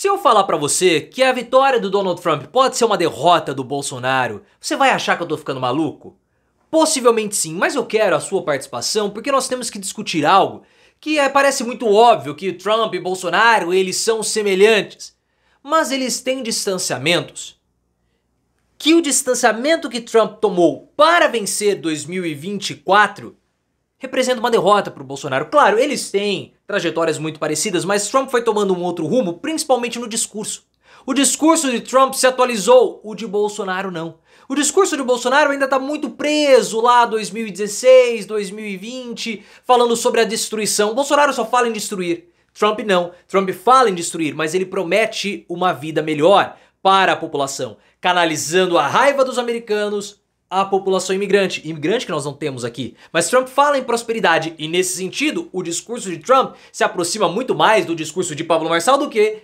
Se eu falar para você que a vitória do Donald Trump pode ser uma derrota do Bolsonaro, você vai achar que eu tô ficando maluco? Possivelmente sim, mas eu quero a sua participação porque nós temos que discutir algo que é, parece muito óbvio que Trump e Bolsonaro eles são semelhantes, mas eles têm distanciamentos. Que o distanciamento que Trump tomou para vencer 2024 representa uma derrota para o Bolsonaro. Claro, eles têm trajetórias muito parecidas, mas Trump foi tomando um outro rumo, principalmente no discurso. O discurso de Trump se atualizou, o de Bolsonaro não. O discurso de Bolsonaro ainda está muito preso lá 2016, 2020, falando sobre a destruição. Bolsonaro só fala em destruir. Trump não. Trump fala em destruir, mas ele promete uma vida melhor para a população, canalizando a raiva dos americanos a população imigrante, imigrante que nós não temos aqui. Mas Trump fala em prosperidade e nesse sentido, o discurso de Trump se aproxima muito mais do discurso de Pablo Marçal do que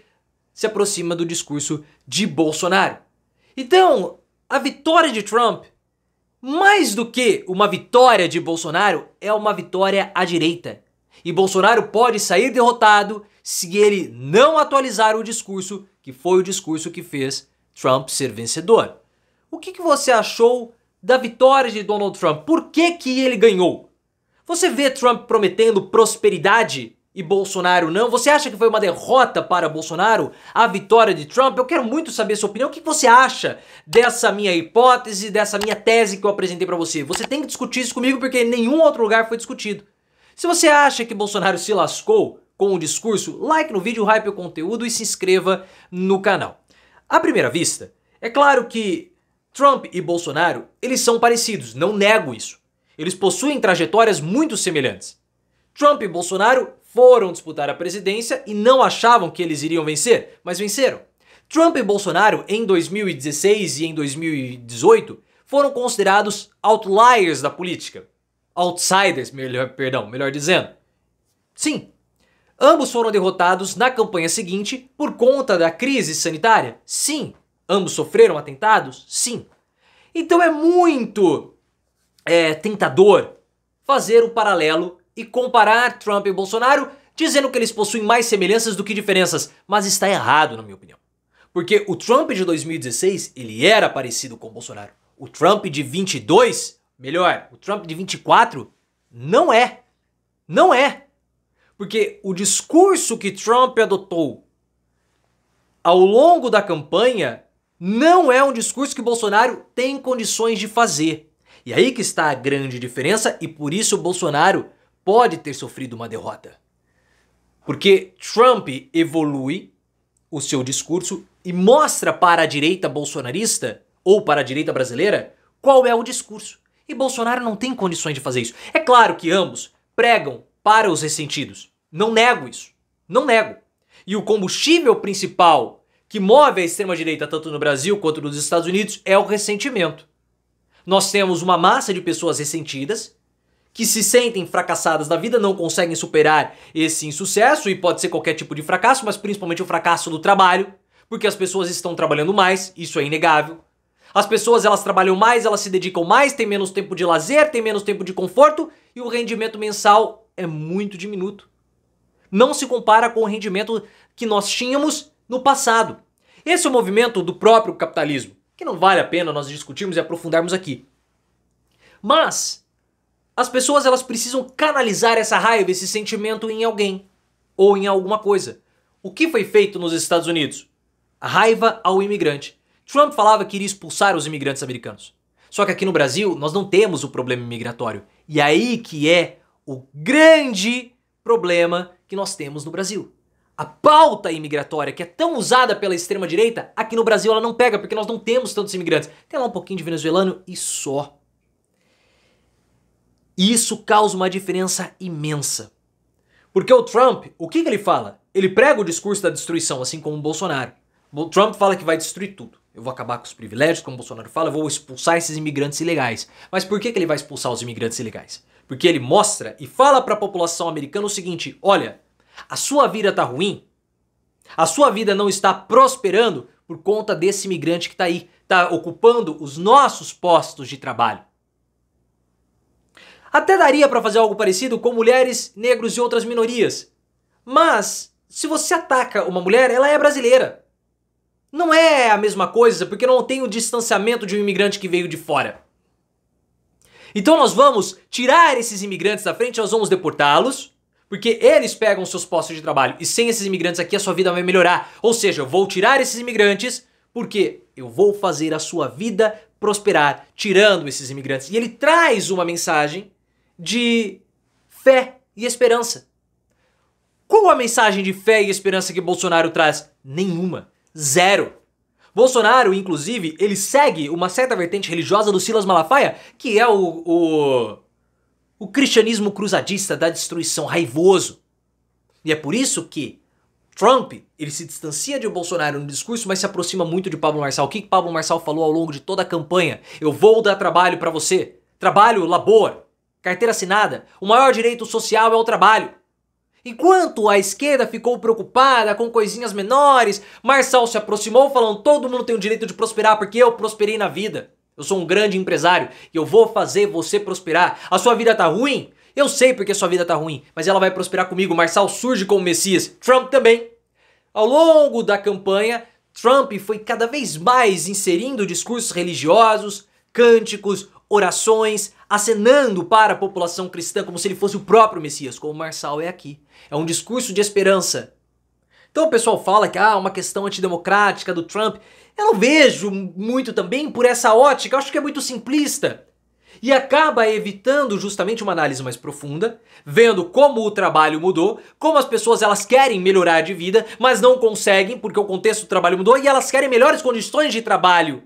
se aproxima do discurso de Bolsonaro. Então, a vitória de Trump, mais do que uma vitória de Bolsonaro, é uma vitória à direita. E Bolsonaro pode sair derrotado se ele não atualizar o discurso, que foi o discurso que fez Trump ser vencedor. O que, que você achou da vitória de Donald Trump. Por que, que ele ganhou? Você vê Trump prometendo prosperidade e Bolsonaro não? Você acha que foi uma derrota para Bolsonaro a vitória de Trump? Eu quero muito saber a sua opinião. O que você acha dessa minha hipótese, dessa minha tese que eu apresentei para você? Você tem que discutir isso comigo porque em nenhum outro lugar foi discutido. Se você acha que Bolsonaro se lascou com o discurso, like no vídeo, hype o conteúdo e se inscreva no canal. À primeira vista, é claro que Trump e Bolsonaro, eles são parecidos, não nego isso. Eles possuem trajetórias muito semelhantes. Trump e Bolsonaro foram disputar a presidência e não achavam que eles iriam vencer, mas venceram. Trump e Bolsonaro, em 2016 e em 2018, foram considerados outliers da política. Outsiders, melhor, perdão, melhor dizendo. Sim, ambos foram derrotados na campanha seguinte por conta da crise sanitária. Sim, Ambos sofreram atentados? Sim. Então é muito é, tentador fazer o um paralelo e comparar Trump e Bolsonaro, dizendo que eles possuem mais semelhanças do que diferenças, mas está errado, na minha opinião. Porque o Trump de 2016, ele era parecido com o Bolsonaro. O Trump de 22, melhor, o Trump de 24, não é. Não é. Porque o discurso que Trump adotou ao longo da campanha não é um discurso que Bolsonaro tem condições de fazer. E aí que está a grande diferença e por isso Bolsonaro pode ter sofrido uma derrota. Porque Trump evolui o seu discurso e mostra para a direita bolsonarista ou para a direita brasileira qual é o discurso. E Bolsonaro não tem condições de fazer isso. É claro que ambos pregam para os ressentidos. Não nego isso. Não nego. E o combustível principal que move a extrema-direita tanto no Brasil quanto nos Estados Unidos é o ressentimento. Nós temos uma massa de pessoas ressentidas que se sentem fracassadas na vida, não conseguem superar esse insucesso, e pode ser qualquer tipo de fracasso, mas principalmente o fracasso do trabalho, porque as pessoas estão trabalhando mais, isso é inegável. As pessoas elas trabalham mais, elas se dedicam mais, têm menos tempo de lazer, têm menos tempo de conforto e o rendimento mensal é muito diminuto. Não se compara com o rendimento que nós tínhamos no passado. Esse é o movimento do próprio capitalismo, que não vale a pena nós discutirmos e aprofundarmos aqui. Mas as pessoas elas precisam canalizar essa raiva, esse sentimento em alguém ou em alguma coisa. O que foi feito nos Estados Unidos? A raiva ao imigrante. Trump falava que iria expulsar os imigrantes americanos. Só que aqui no Brasil nós não temos o problema imigratório. E aí que é o grande problema que nós temos no Brasil a pauta imigratória, que é tão usada pela extrema-direita, aqui no Brasil ela não pega, porque nós não temos tantos imigrantes. Tem lá um pouquinho de venezuelano e só. E isso causa uma diferença imensa. Porque o Trump, o que, que ele fala? Ele prega o discurso da destruição, assim como o Bolsonaro. O Trump fala que vai destruir tudo. Eu vou acabar com os privilégios, como o Bolsonaro fala, eu vou expulsar esses imigrantes ilegais. Mas por que, que ele vai expulsar os imigrantes ilegais? Porque ele mostra e fala para a população americana o seguinte: olha, a sua vida está ruim? A sua vida não está prosperando por conta desse imigrante que está aí, está ocupando os nossos postos de trabalho. Até daria para fazer algo parecido com mulheres, negros e outras minorias. Mas, se você ataca uma mulher, ela é brasileira. Não é a mesma coisa, porque não tem o distanciamento de um imigrante que veio de fora. Então nós vamos tirar esses imigrantes da frente, nós vamos deportá-los, porque eles pegam seus postos de trabalho e sem esses imigrantes aqui a sua vida vai melhorar. Ou seja, eu vou tirar esses imigrantes porque eu vou fazer a sua vida prosperar tirando esses imigrantes. E ele traz uma mensagem de fé e esperança. Qual a mensagem de fé e esperança que Bolsonaro traz? Nenhuma. Zero. Bolsonaro, inclusive, ele segue uma certa vertente religiosa do Silas Malafaia, que é o, o o cristianismo cruzadista da destruição raivoso. E é por isso que Trump, ele se distancia de Bolsonaro no discurso, mas se aproxima muito de Pablo Marçal. O que Pablo Marçal falou ao longo de toda a campanha? Eu vou dar trabalho para você. Trabalho, labor, carteira assinada. O maior direito social é o trabalho. Enquanto a esquerda ficou preocupada com coisinhas menores, Marçal se aproximou falando todo mundo tem o direito de prosperar porque eu prosperei na vida. Eu sou um grande empresário e eu vou fazer você prosperar. A sua vida tá ruim? Eu sei porque sua vida tá ruim, mas ela vai prosperar comigo. Marçal surge como Messias, Trump também. Ao longo da campanha, Trump foi cada vez mais inserindo discursos religiosos, cânticos, orações, acenando para a população cristã como se ele fosse o próprio Messias, como Marçal é aqui. É um discurso de esperança, então o pessoal fala que ah, uma questão antidemocrática do Trump. Eu não vejo muito também por essa ótica, eu acho que é muito simplista. E acaba evitando justamente uma análise mais profunda, vendo como o trabalho mudou, como as pessoas elas querem melhorar de vida, mas não conseguem porque o contexto do trabalho mudou e elas querem melhores condições de trabalho.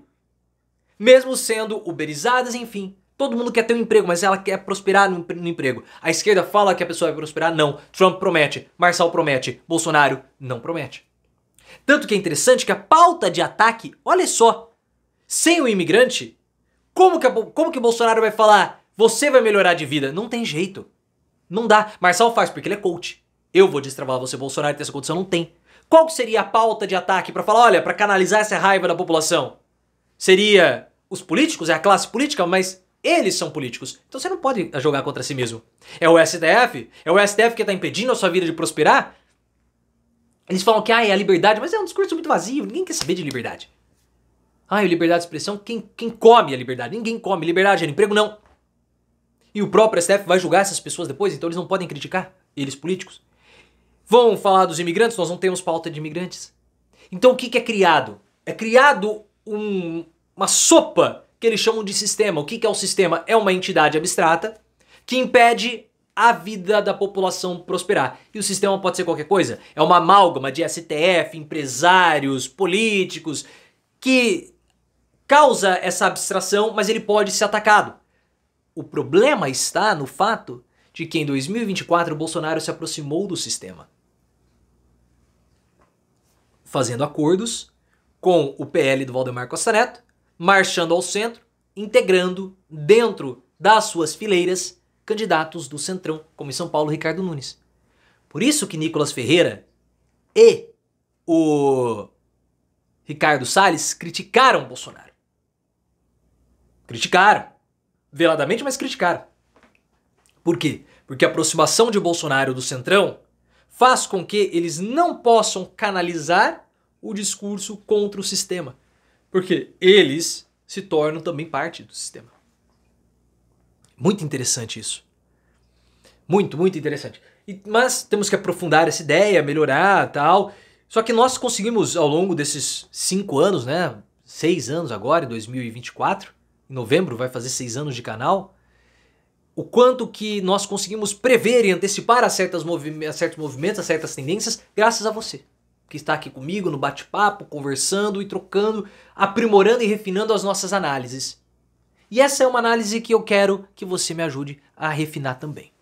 Mesmo sendo uberizadas, enfim, Todo mundo quer ter um emprego, mas ela quer prosperar no, no, emprego. A esquerda fala que a pessoa vai prosperar, não. Trump promete, Marçal promete, Bolsonaro não promete. Tanto que é interessante que a pauta de ataque, olha só, sem o imigrante, como que, a, como que Bolsonaro vai falar você vai melhorar de vida? Não tem jeito. Não dá. Marçal faz porque ele é coach. Eu vou destravar você, Bolsonaro, ter essa condição? Não tem. Qual que seria a pauta de ataque para falar, olha, para canalizar essa raiva da população? Seria os políticos, é a classe política, mas eles são políticos. Então você não pode jogar contra si mesmo. É o STF? É o STF que está impedindo a sua vida de prosperar? Eles falam que ah, é a liberdade, mas é um discurso muito vazio, ninguém quer saber de liberdade. Ah, liberdade de expressão, quem, quem come a liberdade? Ninguém come. Liberdade é emprego, não. E o próprio STF vai julgar essas pessoas depois, então eles não podem criticar, eles políticos. Vão falar dos imigrantes, nós não temos pauta de imigrantes. Então o que, que é criado? É criado um, uma sopa que eles chamam de sistema. O que é o sistema? É uma entidade abstrata que impede a vida da população prosperar. E o sistema pode ser qualquer coisa. É uma amálgama de STF, empresários, políticos, que causa essa abstração, mas ele pode ser atacado. O problema está no fato de que em 2024 o Bolsonaro se aproximou do sistema, fazendo acordos com o PL do Valdemar Costa Neto marchando ao centro, integrando dentro das suas fileiras candidatos do Centrão, como em São Paulo, Ricardo Nunes. Por isso que Nicolas Ferreira e o Ricardo Salles criticaram Bolsonaro. Criticaram. Veladamente, mas criticaram. Por quê? Porque a aproximação de Bolsonaro do Centrão faz com que eles não possam canalizar o discurso contra o sistema. Porque eles se tornam também parte do sistema. Muito interessante isso. Muito, muito interessante. E, mas temos que aprofundar essa ideia, melhorar tal. Só que nós conseguimos, ao longo desses cinco anos, né? Seis anos agora, em 2024, em novembro vai fazer seis anos de canal. O quanto que nós conseguimos prever e antecipar a, certas movi a certos movimentos, a certas tendências, graças a você que está aqui comigo no bate-papo, conversando e trocando, aprimorando e refinando as nossas análises. E essa é uma análise que eu quero que você me ajude a refinar também.